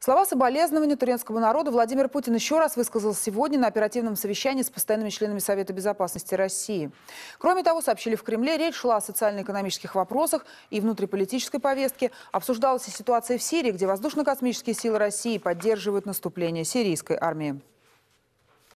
Слова соболезнования турецкому народу Владимир Путин еще раз высказал сегодня на оперативном совещании с постоянными членами Совета Безопасности России. Кроме того, сообщили в Кремле, речь шла о социально-экономических вопросах и внутриполитической повестке. Обсуждалась и ситуация в Сирии, где воздушно-космические силы России поддерживают наступление сирийской армии.